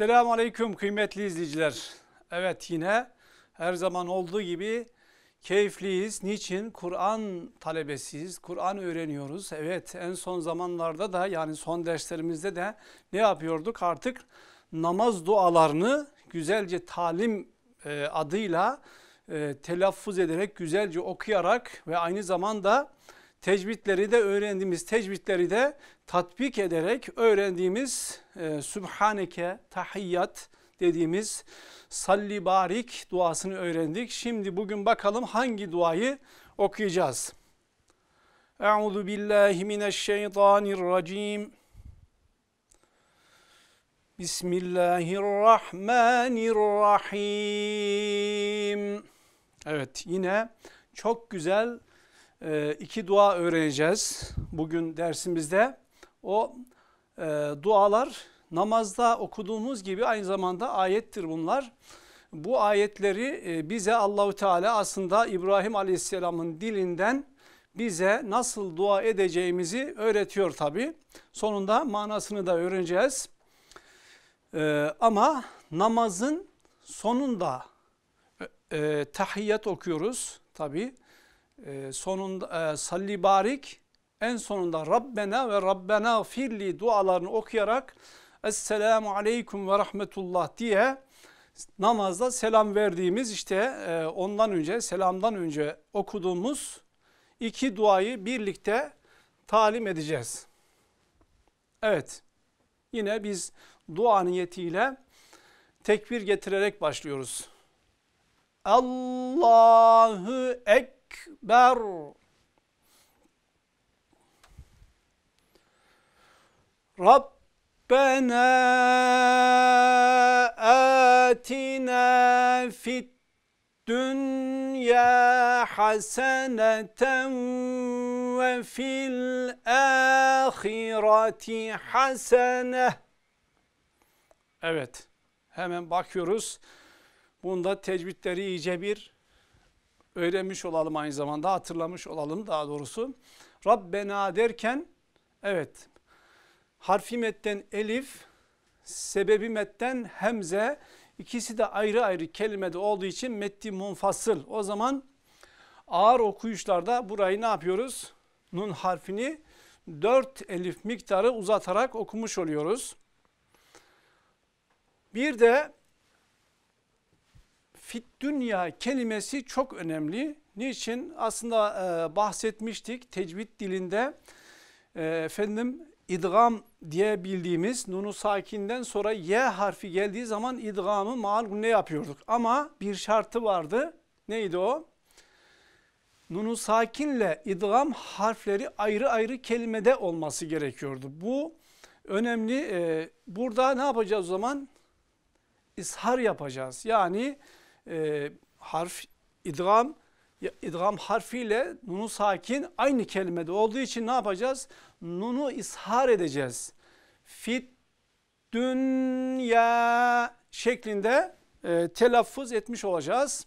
Selamun Aleyküm kıymetli izleyiciler. Evet yine her zaman olduğu gibi keyifliyiz. Niçin? Kur'an talebesiyiz. Kur'an öğreniyoruz. Evet en son zamanlarda da yani son derslerimizde de ne yapıyorduk? Artık namaz dualarını güzelce talim e, adıyla e, telaffuz ederek, güzelce okuyarak ve aynı zamanda Tecvitleri de öğrendiğimiz tecvitleri de tatbik ederek öğrendiğimiz e, Sübhaneke tahiyyat dediğimiz salli barik duasını öğrendik. Şimdi bugün bakalım hangi duayı okuyacağız. Euzu billahi mineşşeytanirracim. Bismillahirrahmanirrahim. Evet yine çok güzel ee, iki dua öğreneceğiz bugün dersimizde. O e, dualar namazda okuduğumuz gibi aynı zamanda ayettir bunlar. Bu ayetleri e, bize Allahu Teala aslında İbrahim Aleyhisselam'ın dilinden bize nasıl dua edeceğimizi öğretiyor tabi. Sonunda manasını da öğreneceğiz. E, ama namazın sonunda e, e tahiyyat okuyoruz tabi. Ee, sonunda e, salli barik en sonunda Rabbena ve Rabbena firli dualarını okuyarak Esselamu Aleyküm ve Rahmetullah diye namazda selam verdiğimiz işte e, ondan önce selamdan önce okuduğumuz iki duayı birlikte talim edeceğiz. Evet yine biz dua niyetiyle tekbir getirerek başlıyoruz. Allahu Ekber ekber. Rabbena atina fit dünya haseneten ve fil ahireti hasene. Evet, hemen bakıyoruz. Bunda tecvitleri iyice bir öğrenmiş olalım aynı zamanda hatırlamış olalım daha doğrusu. Rabbena derken evet harfi metten elif sebebi metten hemze ikisi de ayrı ayrı kelimede olduğu için metti munfasıl. O zaman ağır okuyuşlarda burayı ne yapıyoruz? Nun harfini 4 elif miktarı uzatarak okumuş oluyoruz. Bir de fit dünya kelimesi çok önemli. Niçin? Aslında e, bahsetmiştik tecvid dilinde e, efendim idgam diye bildiğimiz nunu sakinden sonra y harfi geldiği zaman idgamı maal ne yapıyorduk. Ama bir şartı vardı. Neydi o? Nunu sakinle idgam harfleri ayrı ayrı kelimede olması gerekiyordu. Bu önemli. Ee, burada ne yapacağız o zaman? İshar yapacağız. Yani e, harf idgam idgam harfiyle nunu sakin aynı kelimede olduğu için ne yapacağız? Nunu ishar edeceğiz. Fit dünya şeklinde e, telaffuz etmiş olacağız.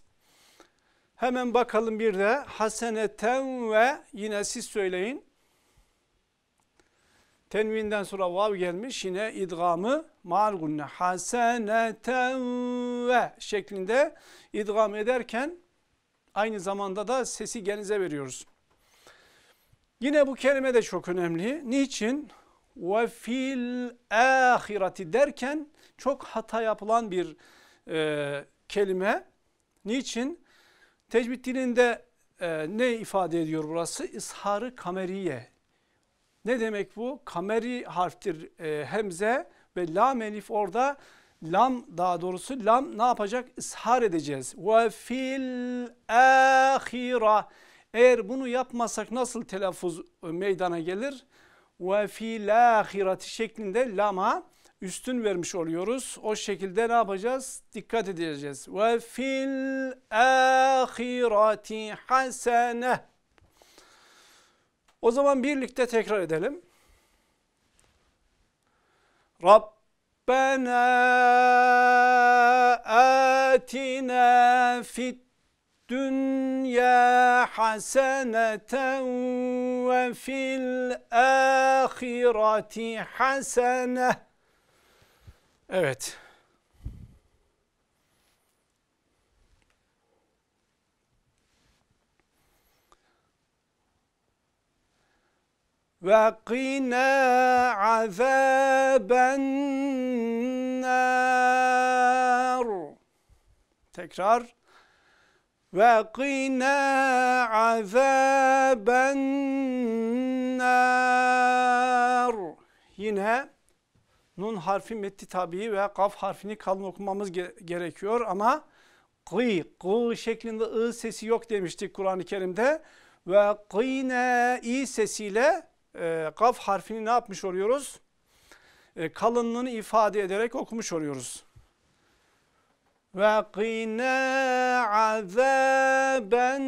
Hemen bakalım bir de haseneten ve yine siz söyleyin. Tenvinden sonra vav gelmiş yine idgamı maal gunne haseneten ve şeklinde idgam ederken aynı zamanda da sesi genize veriyoruz. Yine bu kelime de çok önemli. Niçin? Ve fil ahireti derken çok hata yapılan bir e, kelime. Niçin? Tecvid dilinde e, ne ifade ediyor burası? İsharı kameriye ne demek bu? Kameri harftir e, hemze ve lam elif orada lam daha doğrusu lam ne yapacak? İshar edeceğiz. Ve fil ahira. Eğer bunu yapmasak nasıl telaffuz e, meydana gelir? Ve fil ahirati şeklinde lama üstün vermiş oluyoruz. O şekilde ne yapacağız? Dikkat edeceğiz. Ve fil ahirati hasene. O zaman birlikte tekrar edelim. Rabbena atina fit dünya haseneten ve fil ahireti hasene. Evet. وَقِنَا عَذَابَ النَّارِ Tekrar وَقِنَا عَذَابَ النَّارِ Yine nun harfi metti tabii ve kaf harfini kalın okumamız ge gerekiyor ama qı qı şeklinde ı sesi yok demiştik Kur'an-ı Kerim'de. Ve gıyne i sesiyle e, gaf harfini ne yapmış oluyoruz? E, kalınlığını ifade ederek okumuş oluyoruz. Ve qina azaben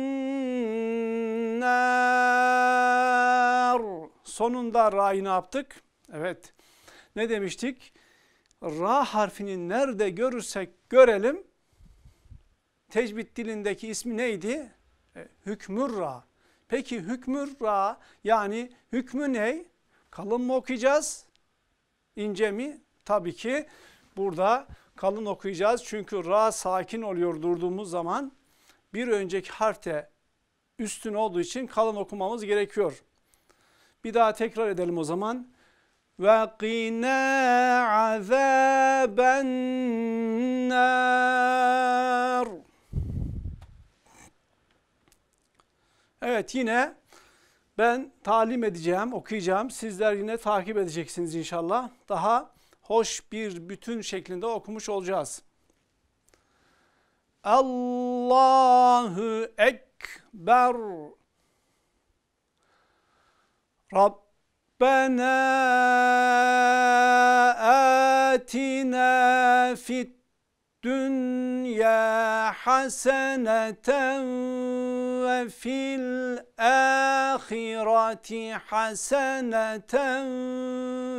nar. Sonunda ra'yı ne yaptık? Evet. Ne demiştik? Ra harfini nerede görürsek görelim. Tecvid dilindeki ismi neydi? E, Hükmür ra. Peki hükmü ra yani hükmü ne? Kalın mı okuyacağız? İnce mi? Tabii ki burada kalın okuyacağız. Çünkü ra sakin oluyor durduğumuz zaman bir önceki harfte üstün olduğu için kalın okumamız gerekiyor. Bir daha tekrar edelim o zaman. Ve qina azaben Evet yine ben talim edeceğim, okuyacağım. Sizler yine takip edeceksiniz inşallah. Daha hoş bir bütün şeklinde okumuş olacağız. Allahu Ekber Rabbena atina fit Dünya ve fil وفي الآخرة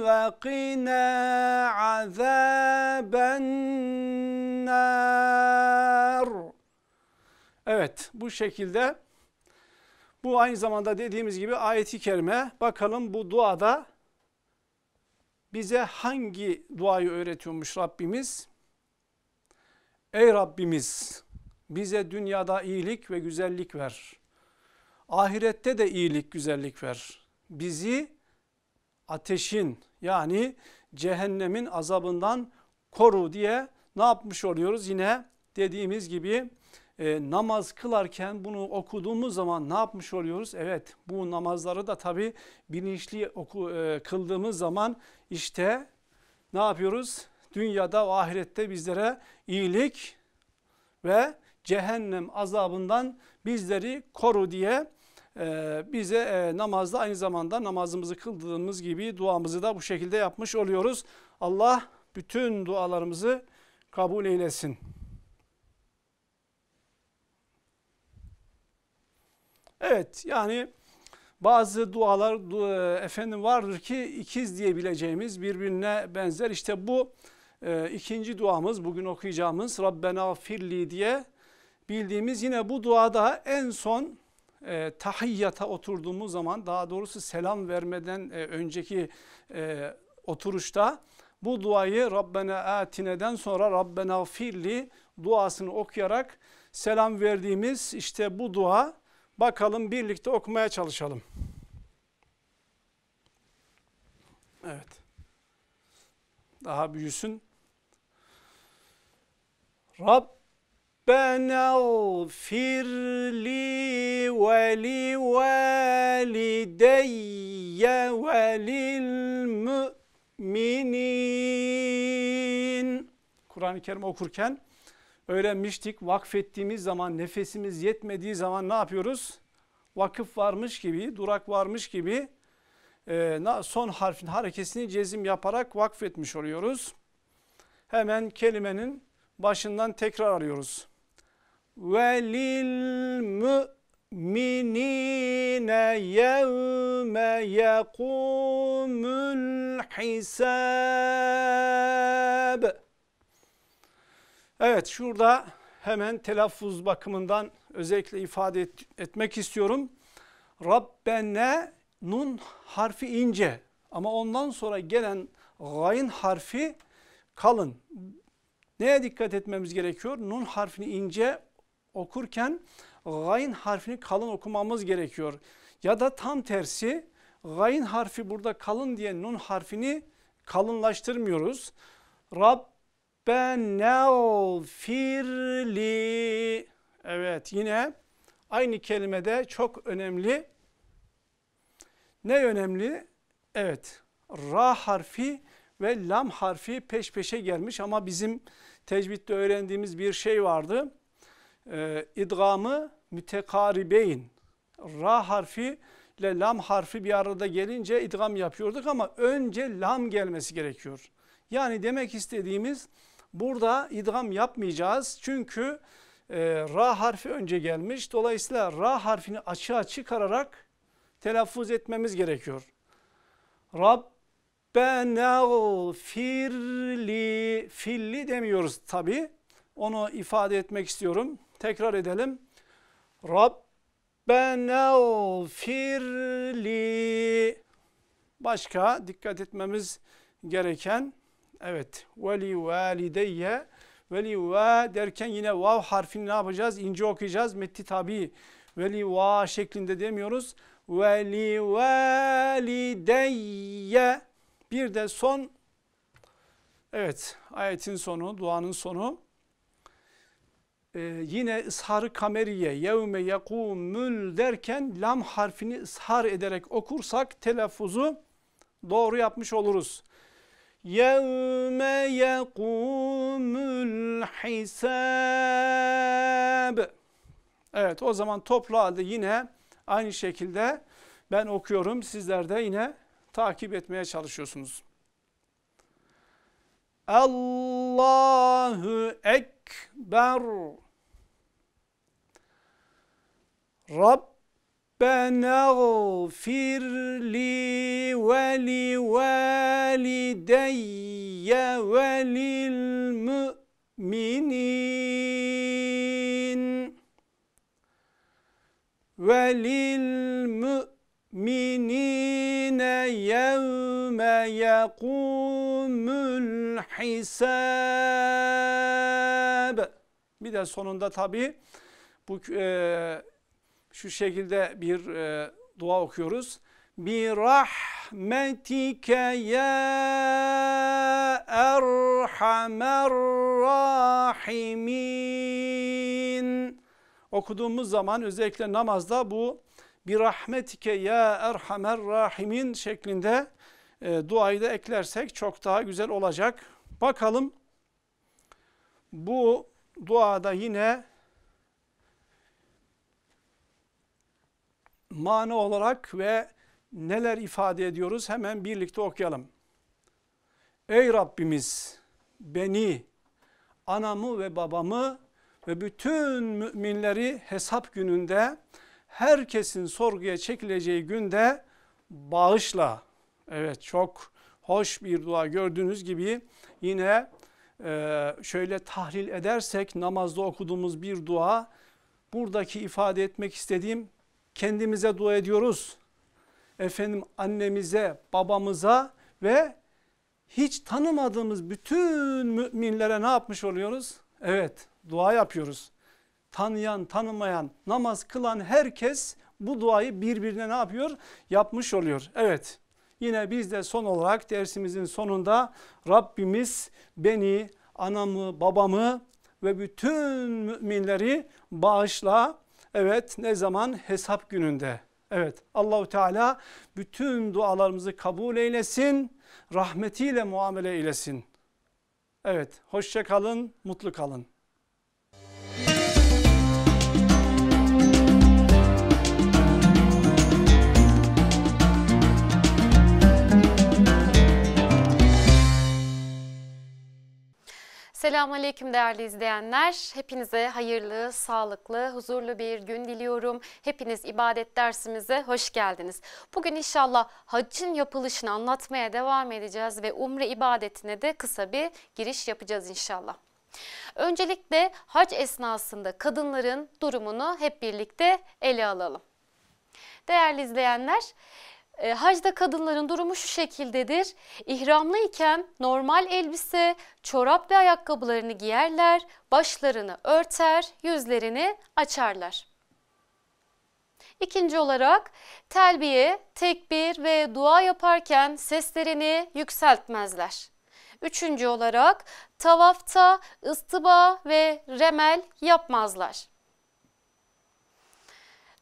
ve وقنا عذاب النار Evet bu şekilde bu aynı zamanda dediğimiz gibi ayeti kerime bakalım bu duada bize hangi duayı öğretiyormuş Rabbimiz? Ey Rabbimiz bize dünyada iyilik ve güzellik ver. Ahirette de iyilik, güzellik ver. Bizi ateşin yani cehennemin azabından koru diye ne yapmış oluyoruz? Yine dediğimiz gibi e, namaz kılarken bunu okuduğumuz zaman ne yapmış oluyoruz? Evet bu namazları da tabi bilinçli oku, e, kıldığımız zaman işte ne yapıyoruz? Dünyada ve ahirette bizlere iyilik ve cehennem azabından bizleri koru diye e, bize e, namazda aynı zamanda namazımızı kıldığımız gibi duamızı da bu şekilde yapmış oluyoruz. Allah bütün dualarımızı kabul eylesin. Evet yani bazı dualar e, efendim vardır ki ikiz diyebileceğimiz birbirine benzer işte bu e, ikinci duamız bugün okuyacağımız Rabbena firli diye bildiğimiz yine bu duada en son e, tahiyyata oturduğumuz zaman daha doğrusu selam vermeden e, önceki e, oturuşta bu duayı Rabbena atine'den sonra Rabbena firli duasını okuyarak selam verdiğimiz işte bu dua bakalım birlikte okumaya çalışalım. Evet. Daha büyüsün. Rabbena gfir ve li valideyye ve lil müminin. Kur'an-ı Kerim okurken öğrenmiştik vakfettiğimiz zaman nefesimiz yetmediği zaman ne yapıyoruz? Vakıf varmış gibi durak varmış gibi e, son harfin harekesini cezim yaparak vakfetmiş oluyoruz. Hemen kelimenin başından tekrar arıyoruz. Ve lil müminine yevme yekumul hisab. Evet şurada hemen telaffuz bakımından özellikle ifade et, etmek istiyorum. Rabbene nun harfi ince ama ondan sonra gelen gayın harfi kalın. Neye dikkat etmemiz gerekiyor? Nun harfini ince okurken gayn harfini kalın okumamız gerekiyor. Ya da tam tersi gayn harfi burada kalın diye nun harfini kalınlaştırmıyoruz. Rabbenevfirli Evet yine aynı kelimede çok önemli. Ne önemli? Evet. Ra harfi ve lam harfi peş peşe gelmiş ama bizim tecvitte öğrendiğimiz bir şey vardı. Ee, idgamı mütekaribeyn. Ra harfi ile lam harfi bir arada gelince idgam yapıyorduk ama önce lam gelmesi gerekiyor. Yani demek istediğimiz burada idgam yapmayacağız. Çünkü e, ra harfi önce gelmiş. Dolayısıyla ra harfini açığa çıkararak telaffuz etmemiz gerekiyor. Rab Rabbena firli filli demiyoruz tabi. Onu ifade etmek istiyorum. Tekrar edelim. Rabbenel firli Başka dikkat etmemiz gereken evet veli valideyye veli va derken yine vav harfini ne yapacağız? ince okuyacağız. Metti tabi veli va şeklinde demiyoruz. Veli valideyye bir de son evet ayetin sonu, duanın sonu ee, yine ısharı kameriye yevme yekumül derken lam harfini ishar ederek okursak telaffuzu doğru yapmış oluruz. Yevme yekumül hisab. Evet o zaman toplu halde yine aynı şekilde ben okuyorum. Sizler de yine takip etmeye çalışıyorsunuz. Allahu Ekber Rabbena gfir ve li valideyye ve lil mü'minin ve lil mü'minin المؤمنين يوم يقوم hisab. bir de sonunda tabi bu e, şu şekilde bir e, dua okuyoruz. Bir rahmetike ya erhamer rahimin. Okuduğumuz zaman özellikle namazda bu bir rahmetike ya erhamer rahimin şeklinde e, duayı da eklersek çok daha güzel olacak. Bakalım bu duada yine mana olarak ve neler ifade ediyoruz hemen birlikte okuyalım. Ey Rabbimiz beni, anamı ve babamı ve bütün müminleri hesap gününde herkesin sorguya çekileceği günde bağışla. Evet çok hoş bir dua gördüğünüz gibi yine e, şöyle tahlil edersek namazda okuduğumuz bir dua buradaki ifade etmek istediğim kendimize dua ediyoruz. Efendim annemize, babamıza ve hiç tanımadığımız bütün müminlere ne yapmış oluyoruz? Evet dua yapıyoruz tanıyan tanımayan namaz kılan herkes bu duayı birbirine ne yapıyor? Yapmış oluyor. Evet yine biz de son olarak dersimizin sonunda Rabbimiz beni anamı babamı ve bütün müminleri bağışla. Evet ne zaman? Hesap gününde. Evet Allahu Teala bütün dualarımızı kabul eylesin. Rahmetiyle muamele eylesin. Evet hoşça kalın, mutlu kalın. Selamun Aleyküm değerli izleyenler. Hepinize hayırlı, sağlıklı, huzurlu bir gün diliyorum. Hepiniz ibadet dersimize hoş geldiniz. Bugün inşallah haccın yapılışını anlatmaya devam edeceğiz ve umre ibadetine de kısa bir giriş yapacağız inşallah. Öncelikle hac esnasında kadınların durumunu hep birlikte ele alalım. Değerli izleyenler, e, hacda kadınların durumu şu şekildedir. İhramlı iken normal elbise, çorap ve ayakkabılarını giyerler, başlarını örter, yüzlerini açarlar. İkinci olarak telbiye, tekbir ve dua yaparken seslerini yükseltmezler. Üçüncü olarak tavafta ıstıba ve remel yapmazlar.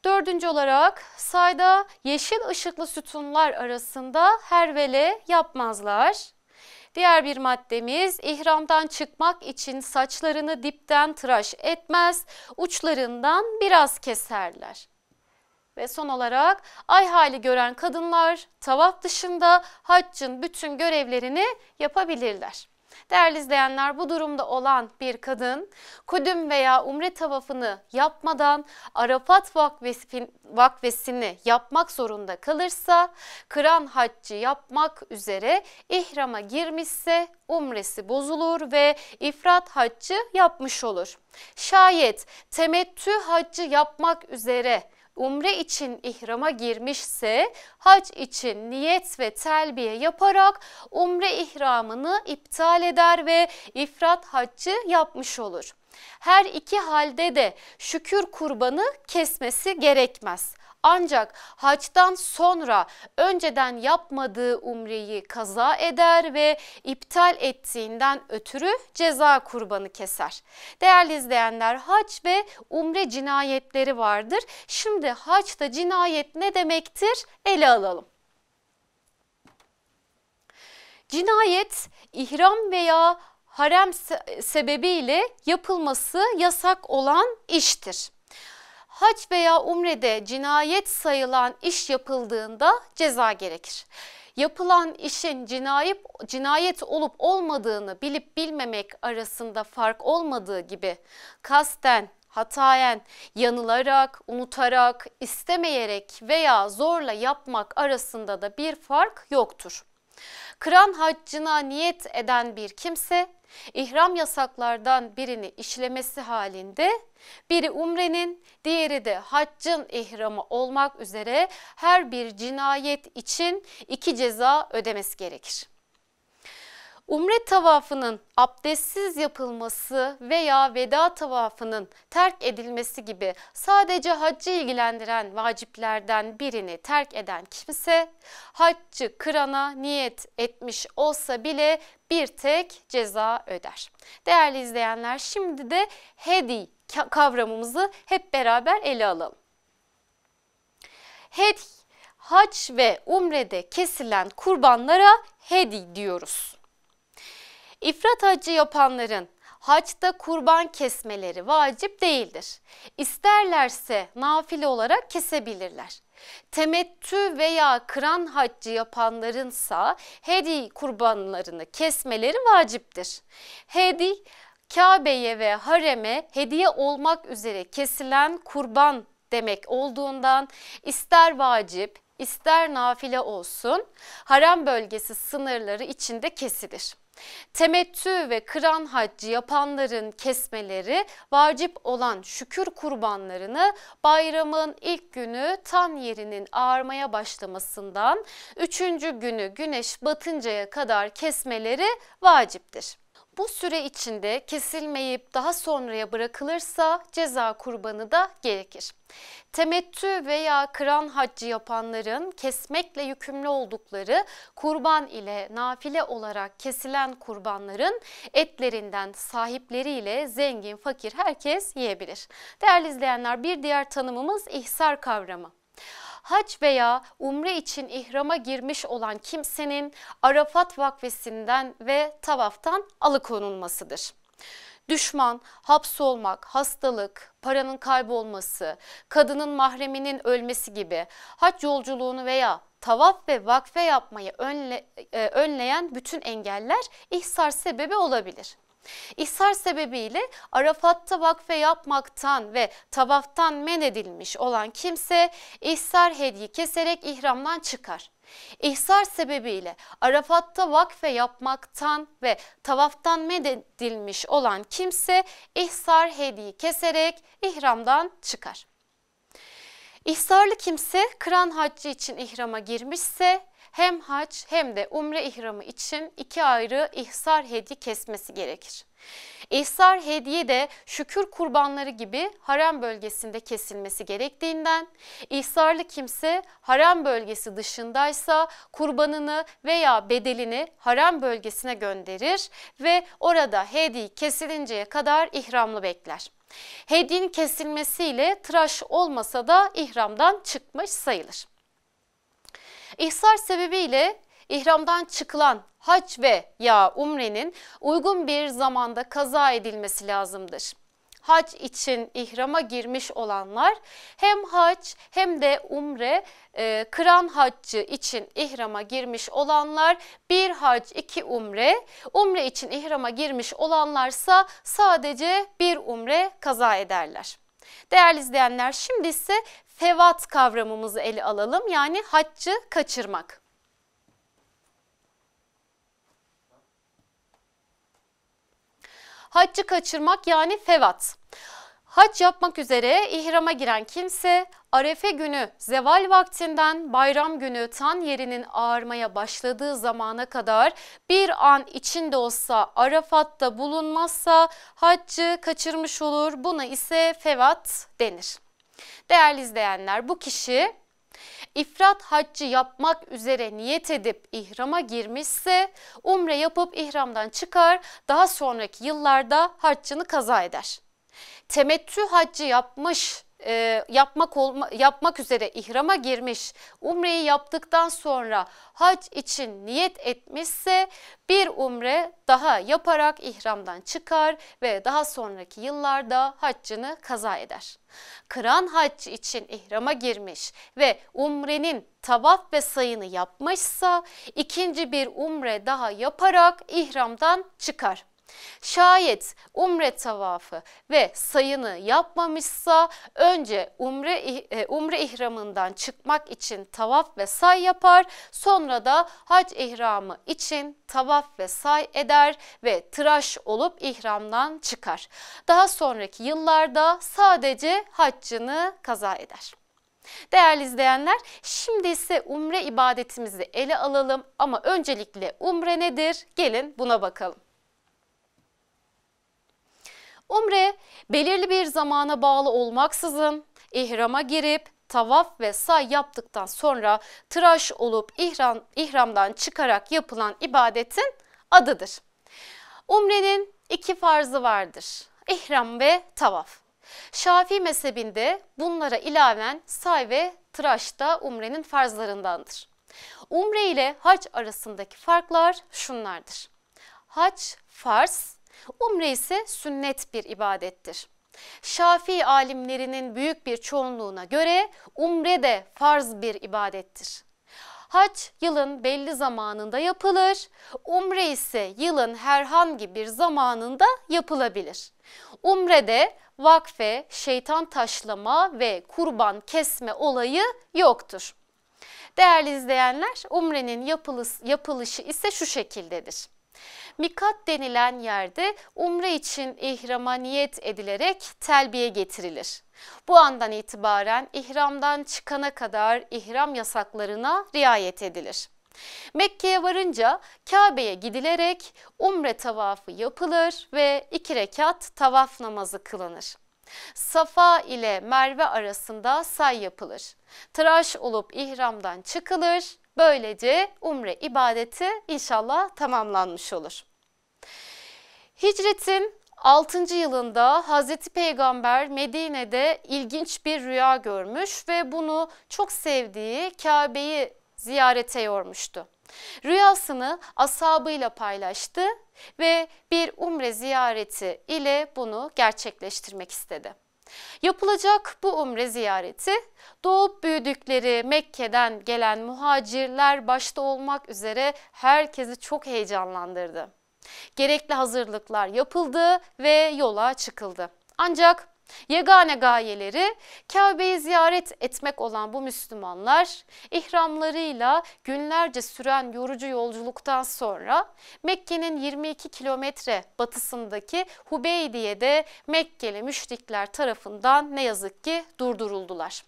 Dördüncü olarak sayda yeşil ışıklı sütunlar arasında hervele yapmazlar. Diğer bir maddemiz ihramdan çıkmak için saçlarını dipten tıraş etmez, uçlarından biraz keserler. Ve son olarak ay hali gören kadınlar tavaf dışında haccın bütün görevlerini yapabilirler. Değerli izleyenler bu durumda olan bir kadın kudüm veya umre tavafını yapmadan Arafat vakvesini, yapmak zorunda kalırsa kıran haccı yapmak üzere ihrama girmişse umresi bozulur ve ifrat haccı yapmış olur. Şayet temettü haccı yapmak üzere umre için ihrama girmişse hac için niyet ve telbiye yaparak umre ihramını iptal eder ve ifrat haccı yapmış olur. Her iki halde de şükür kurbanı kesmesi gerekmez. Ancak haçtan sonra önceden yapmadığı umreyi kaza eder ve iptal ettiğinden ötürü ceza kurbanı keser. Değerli izleyenler haç ve umre cinayetleri vardır. Şimdi haçta cinayet ne demektir ele alalım. Cinayet ihram veya harem sebebiyle yapılması yasak olan iştir hac veya umrede cinayet sayılan iş yapıldığında ceza gerekir. Yapılan işin cinayip cinayet olup olmadığını bilip bilmemek arasında fark olmadığı gibi kasten, hatayen, yanılarak, unutarak, istemeyerek veya zorla yapmak arasında da bir fark yoktur. Kıran haccına niyet eden bir kimse ihram yasaklardan birini işlemesi halinde biri umrenin diğeri de haccın ihramı olmak üzere her bir cinayet için iki ceza ödemesi gerekir. Umre tavafının abdestsiz yapılması veya veda tavafının terk edilmesi gibi sadece haccı ilgilendiren vaciplerden birini terk eden kimse haccı kırana niyet etmiş olsa bile bir tek ceza öder. Değerli izleyenler şimdi de hedi kavramımızı hep beraber ele alalım. Hedi hac ve umrede kesilen kurbanlara hedi diyoruz. İfrat hacı yapanların haçta kurban kesmeleri vacip değildir. İsterlerse nafile olarak kesebilirler. Temettü veya kıran haccı yapanlarınsa hedi kurbanlarını kesmeleri vaciptir. Hedi Kabe'ye ve hareme hediye olmak üzere kesilen kurban demek olduğundan ister vacip ister nafile olsun haram bölgesi sınırları içinde kesilir. Temettü ve kıran haccı yapanların kesmeleri vacip olan şükür kurbanlarını bayramın ilk günü tan yerinin ağarmaya başlamasından üçüncü günü güneş batıncaya kadar kesmeleri vaciptir. Bu süre içinde kesilmeyip daha sonraya bırakılırsa ceza kurbanı da gerekir. Temettü veya kıran haccı yapanların kesmekle yükümlü oldukları kurban ile nafile olarak kesilen kurbanların etlerinden sahipleriyle zengin, fakir herkes yiyebilir. Değerli izleyenler bir diğer tanımımız ihsar kavramı hac veya umre için ihrama girmiş olan kimsenin Arafat vakfesinden ve tavaftan alıkonulmasıdır. Düşman, hapsolmak, hastalık, paranın kaybolması, kadının mahreminin ölmesi gibi hac yolculuğunu veya tavaf ve vakfe yapmayı önle, e, önleyen bütün engeller ihsar sebebi olabilir. İhsar sebebiyle Arafat'ta vakfe yapmaktan ve tavaftan men edilmiş olan kimse ihsar hediye keserek ihramdan çıkar. İhsar sebebiyle Arafat'ta vakfe yapmaktan ve tavaftan mededilmiş olan kimse ihsar hediyi keserek ihramdan çıkar. İhsarlı kimse kıran haccı için ihrama girmişse hem hac hem de umre ihramı için iki ayrı ihsar hediye kesmesi gerekir. İhsar hediye de şükür kurbanları gibi harem bölgesinde kesilmesi gerektiğinden, ihsarlı kimse harem bölgesi dışındaysa kurbanını veya bedelini harem bölgesine gönderir ve orada hediye kesilinceye kadar ihramlı bekler. Hediyenin kesilmesiyle tıraş olmasa da ihramdan çıkmış sayılır. İhsar sebebiyle ihramdan çıkılan hac ve ya umrenin uygun bir zamanda kaza edilmesi lazımdır. Hac için ihrama girmiş olanlar hem hac hem de umre e, kıran haccı için ihrama girmiş olanlar bir hac iki umre, umre için ihrama girmiş olanlarsa sadece bir umre kaza ederler. Değerli izleyenler şimdi ise fevat kavramımızı ele alalım. Yani haccı kaçırmak. Haccı kaçırmak yani fevat. Hac yapmak üzere ihrama giren kimse arefe günü zeval vaktinden bayram günü tan yerinin ağarmaya başladığı zamana kadar bir an içinde olsa Arafat'ta bulunmazsa haccı kaçırmış olur buna ise fevat denir. Değerli izleyenler bu kişi ifrat haccı yapmak üzere niyet edip ihrama girmişse umre yapıp ihramdan çıkar daha sonraki yıllarda haccını kaza eder. Temettü haccı yapmış e, yapmak olma, yapmak üzere ihrama girmiş, umreyi yaptıktan sonra hac için niyet etmişse bir umre daha yaparak ihramdan çıkar ve daha sonraki yıllarda haccını kaza eder. Kıran hac için ihrama girmiş ve umrenin tavaf ve sayını yapmışsa ikinci bir umre daha yaparak ihramdan çıkar. Şayet umre tavafı ve sayını yapmamışsa önce umre, e, umre ihramından çıkmak için tavaf ve say yapar. Sonra da hac ihramı için tavaf ve say eder ve tıraş olup ihramdan çıkar. Daha sonraki yıllarda sadece haccını kaza eder. Değerli izleyenler, şimdi ise umre ibadetimizi ele alalım ama öncelikle umre nedir? Gelin buna bakalım. Umre belirli bir zamana bağlı olmaksızın ihrama girip tavaf ve say yaptıktan sonra tıraş olup ihram, ihramdan çıkarak yapılan ibadetin adıdır. Umrenin iki farzı vardır. İhram ve tavaf. Şafii mezhebinde bunlara ilaven say ve tıraş da umrenin farzlarındandır. Umre ile hac arasındaki farklar şunlardır. Hac farz, Umre ise sünnet bir ibadettir. Şafii alimlerinin büyük bir çoğunluğuna göre umre de farz bir ibadettir. Hac yılın belli zamanında yapılır, umre ise yılın herhangi bir zamanında yapılabilir. Umre'de vakfe, şeytan taşlama ve kurban kesme olayı yoktur. Değerli izleyenler, umrenin yapılış, yapılışı ise şu şekildedir. Mikat denilen yerde umre için ihrama niyet edilerek telbiye getirilir. Bu andan itibaren ihramdan çıkana kadar ihram yasaklarına riayet edilir. Mekke'ye varınca Kabe'ye gidilerek umre tavafı yapılır ve iki rekat tavaf namazı kılınır. Safa ile Merve arasında say yapılır. Tıraş olup ihramdan çıkılır Böylece umre ibadeti inşallah tamamlanmış olur. Hicretin 6. yılında Hazreti Peygamber Medine'de ilginç bir rüya görmüş ve bunu çok sevdiği Kabe'yi ziyarete yormuştu. Rüyasını ashabıyla paylaştı ve bir umre ziyareti ile bunu gerçekleştirmek istedi. Yapılacak bu umre ziyareti doğup büyüdükleri Mekke'den gelen muhacirler başta olmak üzere herkesi çok heyecanlandırdı. Gerekli hazırlıklar yapıldı ve yola çıkıldı. Ancak Yegane gayeleri Kabe'yi ziyaret etmek olan bu Müslümanlar ihramlarıyla günlerce süren yorucu yolculuktan sonra Mekke'nin 22 kilometre batısındaki Hubeydiye'de Mekkeli müşrikler tarafından ne yazık ki durduruldular.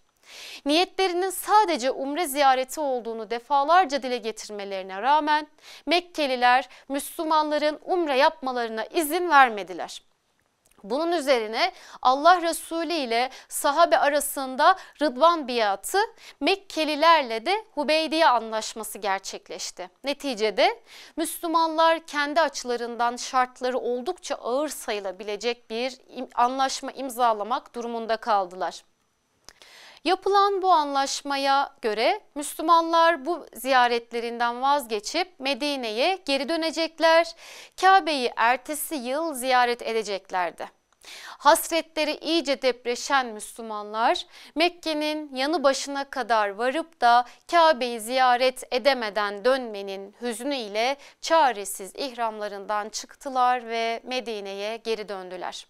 Niyetlerinin sadece umre ziyareti olduğunu defalarca dile getirmelerine rağmen Mekkeliler Müslümanların umre yapmalarına izin vermediler. Bunun üzerine Allah Resulü ile sahabe arasında Rıdvan biatı, Mekkelilerle de Hubeydiye anlaşması gerçekleşti. Neticede Müslümanlar kendi açılarından şartları oldukça ağır sayılabilecek bir anlaşma imzalamak durumunda kaldılar. Yapılan bu anlaşmaya göre Müslümanlar bu ziyaretlerinden vazgeçip Medine'ye geri dönecekler, Kabe'yi ertesi yıl ziyaret edeceklerdi. Hasretleri iyice depreşen Müslümanlar Mekke'nin yanı başına kadar varıp da Kabe'yi ziyaret edemeden dönmenin hüznü ile çaresiz ihramlarından çıktılar ve Medine'ye geri döndüler.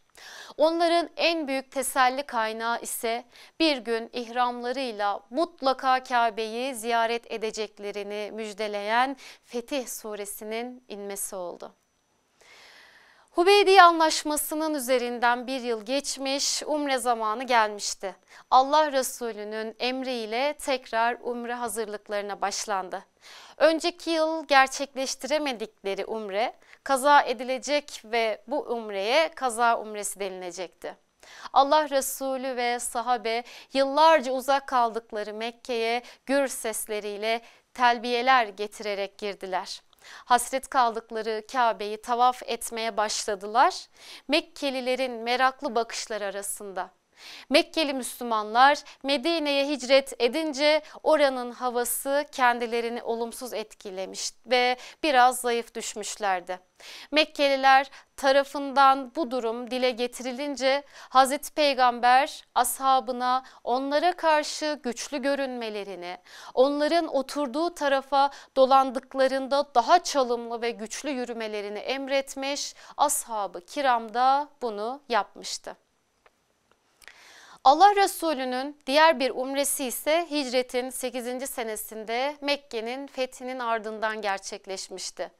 Onların en büyük teselli kaynağı ise bir gün ihramlarıyla mutlaka Kabe'yi ziyaret edeceklerini müjdeleyen Fetih suresinin inmesi oldu. Hubeydiye Anlaşması'nın üzerinden bir yıl geçmiş, umre zamanı gelmişti. Allah Resulü'nün emriyle tekrar umre hazırlıklarına başlandı. Önceki yıl gerçekleştiremedikleri umre kaza edilecek ve bu umreye kaza umresi denilecekti. Allah Resulü ve sahabe yıllarca uzak kaldıkları Mekke'ye gür sesleriyle telbiyeler getirerek girdiler hasret kaldıkları Kabe'yi tavaf etmeye başladılar. Mekkelilerin meraklı bakışları arasında Mekkeli Müslümanlar Medine'ye hicret edince oranın havası kendilerini olumsuz etkilemiş ve biraz zayıf düşmüşlerdi. Mekkeliler tarafından bu durum dile getirilince Hazreti Peygamber ashabına onlara karşı güçlü görünmelerini, onların oturduğu tarafa dolandıklarında daha çalımlı ve güçlü yürümelerini emretmiş, ashabı Kiram da bunu yapmıştı. Allah Resulü'nün diğer bir umresi ise hicretin 8. senesinde Mekke'nin fethinin ardından gerçekleşmişti.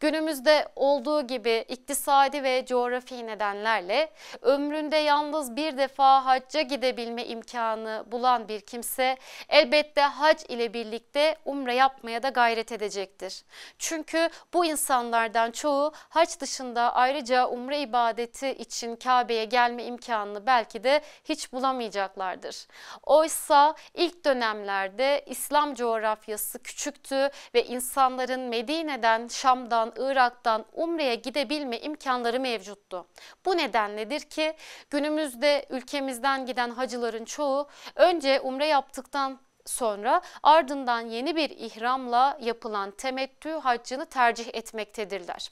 Günümüzde olduğu gibi iktisadi ve coğrafi nedenlerle ömründe yalnız bir defa hacca gidebilme imkanı bulan bir kimse elbette hac ile birlikte umre yapmaya da gayret edecektir. Çünkü bu insanlardan çoğu hac dışında ayrıca umre ibadeti için Kabe'ye gelme imkanını belki de hiç bulamayacaktır bulamayacaklardır. Oysa ilk dönemlerde İslam coğrafyası küçüktü ve insanların Medine'den, Şam'dan, Irak'tan Umre'ye gidebilme imkanları mevcuttu. Bu nedenledir ki günümüzde ülkemizden giden hacıların çoğu önce Umre yaptıktan sonra ardından yeni bir ihramla yapılan temettü haccını tercih etmektedirler.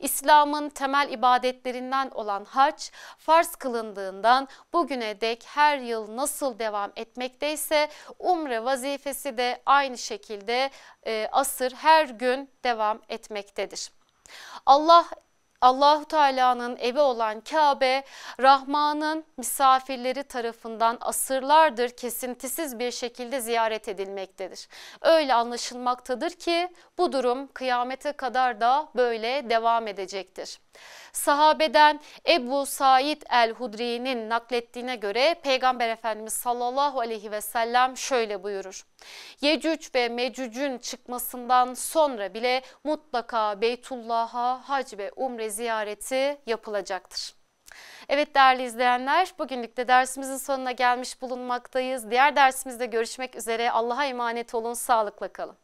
İslam'ın temel ibadetlerinden olan hac farz kılındığından bugüne dek her yıl nasıl devam etmekteyse umre vazifesi de aynı şekilde e, asır her gün devam etmektedir. Allah Allahu Teala'nın evi olan Kabe, Rahman'ın misafirleri tarafından asırlardır kesintisiz bir şekilde ziyaret edilmektedir. Öyle anlaşılmaktadır ki bu durum kıyamete kadar da böyle devam edecektir. Sahabeden Ebu Said el-Hudri'nin naklettiğine göre Peygamber Efendimiz sallallahu aleyhi ve sellem şöyle buyurur. Yecüc ve Mecüc'ün çıkmasından sonra bile mutlaka Beytullah'a hac ve umre ve ziyareti yapılacaktır. Evet değerli izleyenler bugünlük de dersimizin sonuna gelmiş bulunmaktayız. Diğer dersimizde görüşmek üzere Allah'a emanet olun sağlıkla kalın.